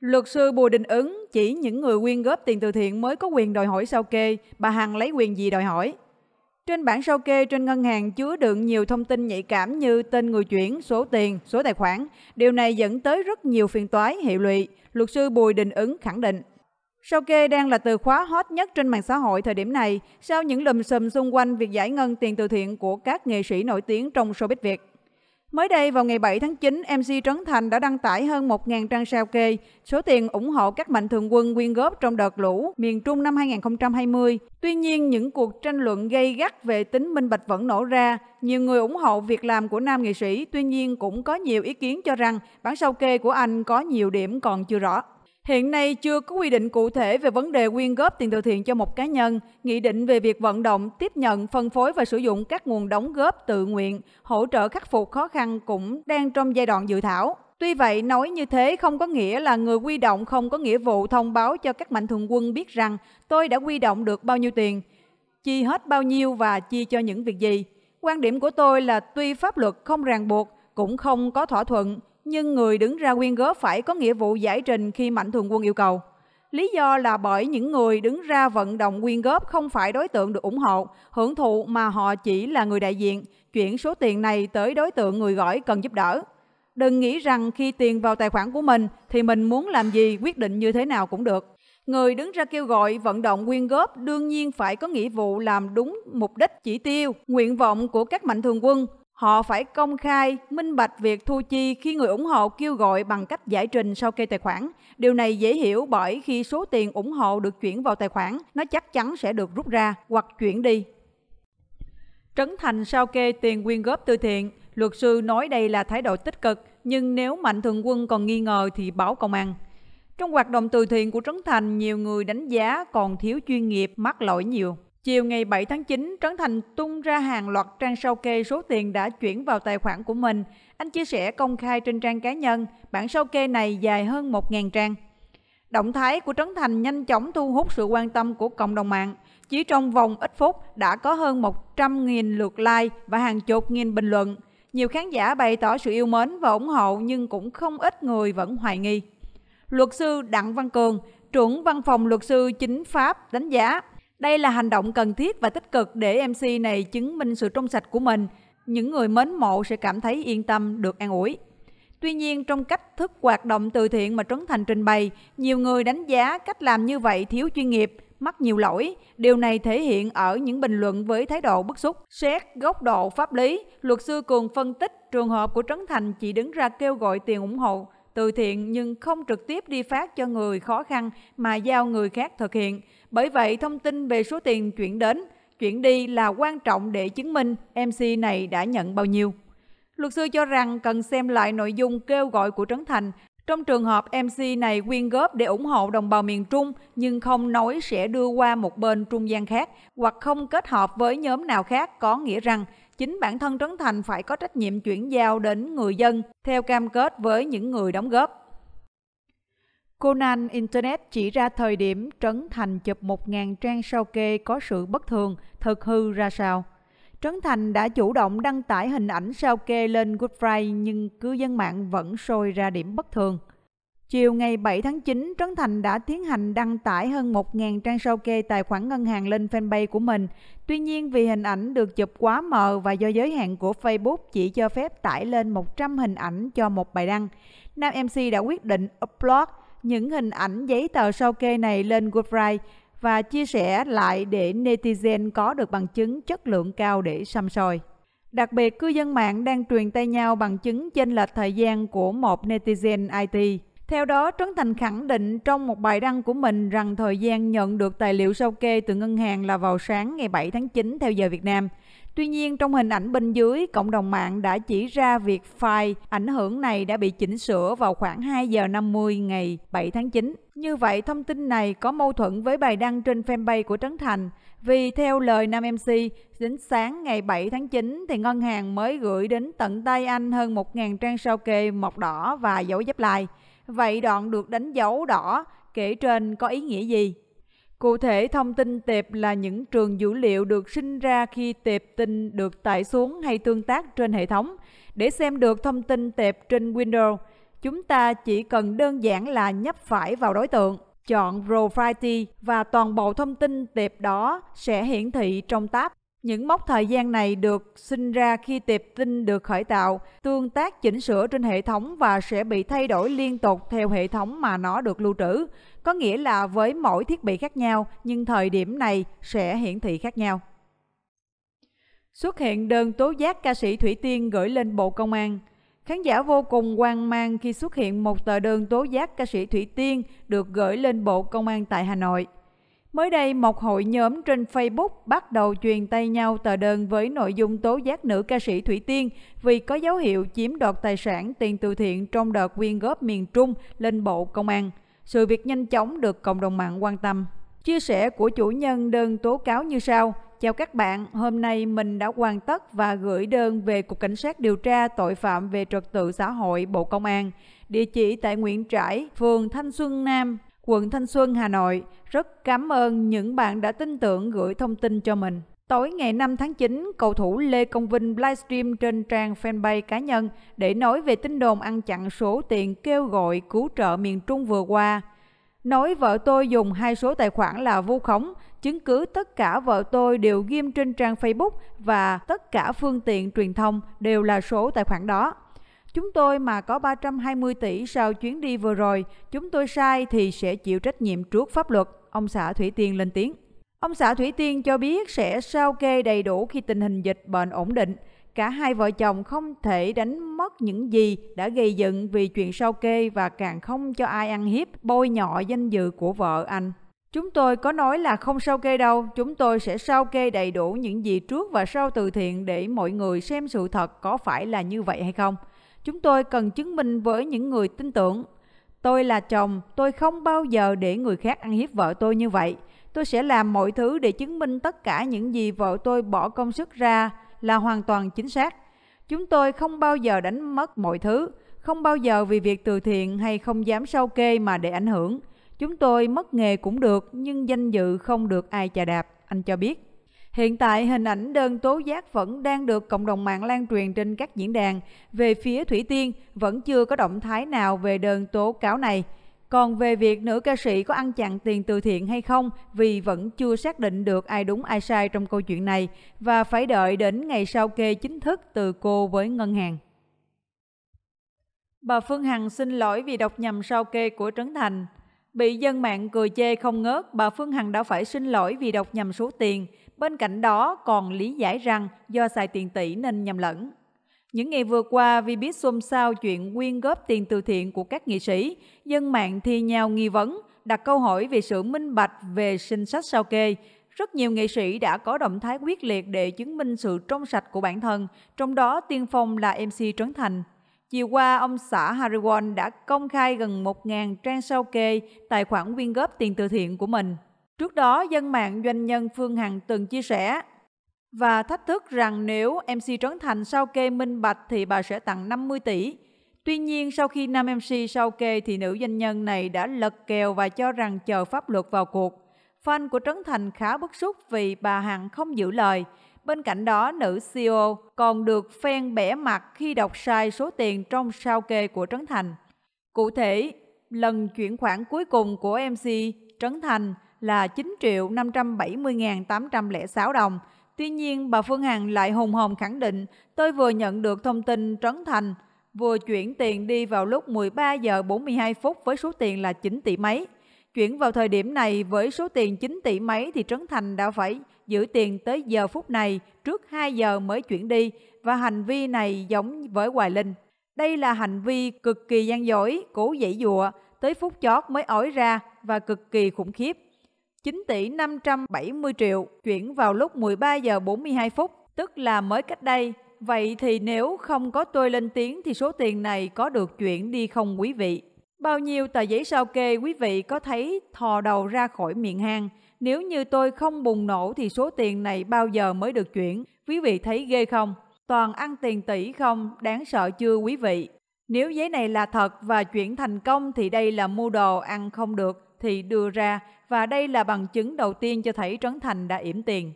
Luật sư Bùi Đình Ứng chỉ những người quyên góp tiền từ thiện mới có quyền đòi hỏi sao kê, bà Hằng lấy quyền gì đòi hỏi? Trên bản sao kê trên ngân hàng chứa đựng nhiều thông tin nhạy cảm như tên người chuyển, số tiền, số tài khoản. Điều này dẫn tới rất nhiều phiền toái, hệ lụy, luật sư Bùi Đình Ứng khẳng định. Sao kê đang là từ khóa hot nhất trên mạng xã hội thời điểm này sau những lùm xùm xung quanh việc giải ngân tiền từ thiện của các nghệ sĩ nổi tiếng trong showbiz Việt. Mới đây vào ngày 7 tháng 9, MC Trấn Thành đã đăng tải hơn 1.000 trang sao kê, số tiền ủng hộ các mạnh thường quân quyên góp trong đợt lũ miền Trung năm 2020. Tuy nhiên, những cuộc tranh luận gây gắt về tính minh bạch vẫn nổ ra. Nhiều người ủng hộ việc làm của nam nghệ sĩ, tuy nhiên cũng có nhiều ý kiến cho rằng bản sao kê của anh có nhiều điểm còn chưa rõ. Hiện nay chưa có quy định cụ thể về vấn đề quyên góp tiền từ thiện cho một cá nhân, nghị định về việc vận động, tiếp nhận, phân phối và sử dụng các nguồn đóng góp tự nguyện, hỗ trợ khắc phục khó khăn cũng đang trong giai đoạn dự thảo. Tuy vậy, nói như thế không có nghĩa là người quy động không có nghĩa vụ thông báo cho các mạnh thường quân biết rằng tôi đã quy động được bao nhiêu tiền, chi hết bao nhiêu và chi cho những việc gì. Quan điểm của tôi là tuy pháp luật không ràng buộc, cũng không có thỏa thuận, nhưng người đứng ra quyên góp phải có nghĩa vụ giải trình khi mạnh thường quân yêu cầu. Lý do là bởi những người đứng ra vận động quyên góp không phải đối tượng được ủng hộ, hưởng thụ mà họ chỉ là người đại diện, chuyển số tiền này tới đối tượng người gọi cần giúp đỡ. Đừng nghĩ rằng khi tiền vào tài khoản của mình thì mình muốn làm gì, quyết định như thế nào cũng được. Người đứng ra kêu gọi vận động quyên góp đương nhiên phải có nghĩa vụ làm đúng mục đích chỉ tiêu, nguyện vọng của các mạnh thường quân, Họ phải công khai, minh bạch việc thu chi khi người ủng hộ kêu gọi bằng cách giải trình sau kê tài khoản. Điều này dễ hiểu bởi khi số tiền ủng hộ được chuyển vào tài khoản, nó chắc chắn sẽ được rút ra hoặc chuyển đi. Trấn Thành sao kê tiền quyên góp từ thiện, luật sư nói đây là thái độ tích cực, nhưng nếu Mạnh Thường Quân còn nghi ngờ thì báo công an. Trong hoạt động từ thiện của Trấn Thành, nhiều người đánh giá còn thiếu chuyên nghiệp, mắc lỗi nhiều. Chiều ngày 7 tháng 9, Trấn Thành tung ra hàng loạt trang sao kê số tiền đã chuyển vào tài khoản của mình. Anh chia sẻ công khai trên trang cá nhân, bản sao kê này dài hơn 1.000 trang. Động thái của Trấn Thành nhanh chóng thu hút sự quan tâm của cộng đồng mạng. Chỉ trong vòng ít phút đã có hơn 100.000 lượt like và hàng chục nghìn bình luận. Nhiều khán giả bày tỏ sự yêu mến và ủng hộ nhưng cũng không ít người vẫn hoài nghi. Luật sư Đặng Văn Cường, trưởng văn phòng luật sư chính pháp đánh giá – đây là hành động cần thiết và tích cực để MC này chứng minh sự trong sạch của mình. Những người mến mộ sẽ cảm thấy yên tâm được an ủi. Tuy nhiên, trong cách thức hoạt động từ thiện mà Trấn Thành trình bày, nhiều người đánh giá cách làm như vậy thiếu chuyên nghiệp, mắc nhiều lỗi. Điều này thể hiện ở những bình luận với thái độ bức xúc. Xét góc độ pháp lý, luật sư Cường phân tích trường hợp của Trấn Thành chỉ đứng ra kêu gọi tiền ủng hộ từ thiện nhưng không trực tiếp đi phát cho người khó khăn mà giao người khác thực hiện. Bởi vậy, thông tin về số tiền chuyển đến, chuyển đi là quan trọng để chứng minh MC này đã nhận bao nhiêu. Luật sư cho rằng cần xem lại nội dung kêu gọi của Trấn Thành trong trường hợp MC này quyên góp để ủng hộ đồng bào miền Trung nhưng không nói sẽ đưa qua một bên trung gian khác hoặc không kết hợp với nhóm nào khác có nghĩa rằng chính bản thân Trấn Thành phải có trách nhiệm chuyển giao đến người dân theo cam kết với những người đóng góp. Conan Internet chỉ ra thời điểm Trấn Thành chụp 1.000 trang sao kê có sự bất thường, thật hư ra sao. Trấn Thành đã chủ động đăng tải hình ảnh sao kê lên Good Friday nhưng cư dân mạng vẫn sôi ra điểm bất thường. Chiều ngày 7 tháng 9, Trấn Thành đã tiến hành đăng tải hơn 1.000 trang sao kê tài khoản ngân hàng lên fanpage của mình. Tuy nhiên vì hình ảnh được chụp quá mờ và do giới hạn của Facebook chỉ cho phép tải lên 100 hình ảnh cho một bài đăng, nam MC đã quyết định upload những hình ảnh giấy tờ sao kê này lên Goodride và chia sẻ lại để netizen có được bằng chứng chất lượng cao để xăm soi. Đặc biệt, cư dân mạng đang truyền tay nhau bằng chứng chênh lệch thời gian của một netizen IT. Theo đó, Trấn Thành khẳng định trong một bài đăng của mình rằng thời gian nhận được tài liệu sao kê từ ngân hàng là vào sáng ngày 7 tháng 9 theo giờ Việt Nam – Tuy nhiên, trong hình ảnh bên dưới, cộng đồng mạng đã chỉ ra việc file ảnh hưởng này đã bị chỉnh sửa vào khoảng 2 giờ 50 ngày 7 tháng 9. Như vậy, thông tin này có mâu thuẫn với bài đăng trên fanpage của Trấn Thành, vì theo lời nam MC, đến sáng ngày 7 tháng 9 thì ngân hàng mới gửi đến tận tay anh hơn 1.000 trang sao kê mọc đỏ và dấu dấp lại. Vậy đoạn được đánh dấu đỏ kể trên có ý nghĩa gì? Cụ thể, thông tin tệp là những trường dữ liệu được sinh ra khi tệp tin được tải xuống hay tương tác trên hệ thống. Để xem được thông tin tệp trên Windows, chúng ta chỉ cần đơn giản là nhấp phải vào đối tượng, chọn Property và toàn bộ thông tin tệp đó sẽ hiển thị trong tab những mốc thời gian này được sinh ra khi tệp tin được khởi tạo, tương tác chỉnh sửa trên hệ thống và sẽ bị thay đổi liên tục theo hệ thống mà nó được lưu trữ. Có nghĩa là với mỗi thiết bị khác nhau, nhưng thời điểm này sẽ hiển thị khác nhau. Xuất hiện đơn tố giác ca sĩ Thủy Tiên gửi lên Bộ Công an. Khán giả vô cùng hoang mang khi xuất hiện một tờ đơn tố giác ca sĩ Thủy Tiên được gửi lên Bộ Công an tại Hà Nội. Mới đây, một hội nhóm trên Facebook bắt đầu truyền tay nhau tờ đơn với nội dung tố giác nữ ca sĩ Thủy Tiên vì có dấu hiệu chiếm đoạt tài sản tiền từ thiện trong đợt quyên góp miền Trung lên Bộ Công an. Sự việc nhanh chóng được cộng đồng mạng quan tâm. Chia sẻ của chủ nhân đơn tố cáo như sau. Chào các bạn, hôm nay mình đã hoàn tất và gửi đơn về Cục Cảnh sát điều tra tội phạm về trật tự xã hội Bộ Công an. Địa chỉ tại Nguyễn Trãi, phường Thanh Xuân Nam, quận Thanh Xuân, Hà Nội. Rất cảm ơn những bạn đã tin tưởng gửi thông tin cho mình. Tối ngày 5 tháng 9, cầu thủ Lê Công Vinh livestream trên trang fanpage cá nhân để nói về tin đồn ăn chặn số tiền kêu gọi cứu trợ miền Trung vừa qua. Nói vợ tôi dùng hai số tài khoản là vu khống, chứng cứ tất cả vợ tôi đều ghim trên trang Facebook và tất cả phương tiện truyền thông đều là số tài khoản đó. Chúng tôi mà có 320 tỷ sau chuyến đi vừa rồi, chúng tôi sai thì sẽ chịu trách nhiệm trước pháp luật, ông xã Thủy Tiên lên tiếng. Ông xã Thủy Tiên cho biết sẽ sao kê đầy đủ khi tình hình dịch bệnh ổn định. Cả hai vợ chồng không thể đánh mất những gì đã gây dựng vì chuyện sao kê và càng không cho ai ăn hiếp, bôi nhọ danh dự của vợ anh. Chúng tôi có nói là không sao kê đâu, chúng tôi sẽ sao kê đầy đủ những gì trước và sau từ thiện để mọi người xem sự thật có phải là như vậy hay không. Chúng tôi cần chứng minh với những người tin tưởng. Tôi là chồng, tôi không bao giờ để người khác ăn hiếp vợ tôi như vậy. Tôi sẽ làm mọi thứ để chứng minh tất cả những gì vợ tôi bỏ công sức ra là hoàn toàn chính xác. Chúng tôi không bao giờ đánh mất mọi thứ, không bao giờ vì việc từ thiện hay không dám sau kê mà để ảnh hưởng. Chúng tôi mất nghề cũng được, nhưng danh dự không được ai chà đạp, anh cho biết. Hiện tại, hình ảnh đơn tố giác vẫn đang được cộng đồng mạng lan truyền trên các diễn đàn. Về phía Thủy Tiên, vẫn chưa có động thái nào về đơn tố cáo này. Còn về việc nữ ca sĩ có ăn chặn tiền từ thiện hay không vì vẫn chưa xác định được ai đúng ai sai trong câu chuyện này và phải đợi đến ngày sau kê chính thức từ cô với ngân hàng. Bà Phương Hằng xin lỗi vì đọc nhầm sao kê của Trấn Thành. Bị dân mạng cười chê không ngớt, bà Phương Hằng đã phải xin lỗi vì đọc nhầm số tiền – Bên cạnh đó còn lý giải rằng do xài tiền tỷ nên nhầm lẫn. Những ngày vừa qua, vì biết xôn xao chuyện quyên góp tiền từ thiện của các nghệ sĩ, dân mạng thì nhào nghi vấn, đặt câu hỏi về sự minh bạch về sinh sách sao kê. Rất nhiều nghệ sĩ đã có động thái quyết liệt để chứng minh sự trong sạch của bản thân, trong đó tiên phong là MC Trấn Thành. Chiều qua, ông xã Harry Won đã công khai gần 1.000 trang sao kê tài khoản quyên góp tiền từ thiện của mình. Trước đó, dân mạng doanh nhân Phương Hằng từng chia sẻ và thách thức rằng nếu MC Trấn Thành sau kê minh bạch thì bà sẽ tặng 50 tỷ. Tuy nhiên, sau khi nam MC sau kê thì nữ doanh nhân này đã lật kèo và cho rằng chờ pháp luật vào cuộc. Fan của Trấn Thành khá bức xúc vì bà Hằng không giữ lời. Bên cạnh đó, nữ CEO còn được phen bẻ mặt khi đọc sai số tiền trong sao kê của Trấn Thành. Cụ thể, lần chuyển khoản cuối cùng của MC Trấn Thành là 9 triệu 570.806 đồng. Tuy nhiên, bà Phương Hằng lại hùng hồn khẳng định, tôi vừa nhận được thông tin Trấn Thành vừa chuyển tiền đi vào lúc 13 giờ 42 phút với số tiền là 9 tỷ mấy. Chuyển vào thời điểm này với số tiền 9 tỷ mấy thì Trấn Thành đã phải giữ tiền tới giờ phút này trước 2 giờ mới chuyển đi và hành vi này giống với Hoài Linh. Đây là hành vi cực kỳ gian dối, cố dãy dụa, tới phút chót mới ói ra và cực kỳ khủng khiếp. 9 tỷ 570 triệu chuyển vào lúc 13 giờ 42 phút, tức là mới cách đây. Vậy thì nếu không có tôi lên tiếng thì số tiền này có được chuyển đi không quý vị? Bao nhiêu tờ giấy sao kê quý vị có thấy thò đầu ra khỏi miệng hang? Nếu như tôi không bùng nổ thì số tiền này bao giờ mới được chuyển? Quý vị thấy ghê không? Toàn ăn tiền tỷ không? Đáng sợ chưa quý vị? Nếu giấy này là thật và chuyển thành công thì đây là mua đồ ăn không được thì đưa ra và đây là bằng chứng đầu tiên cho thấy Trấn Thành đã yểm tiền.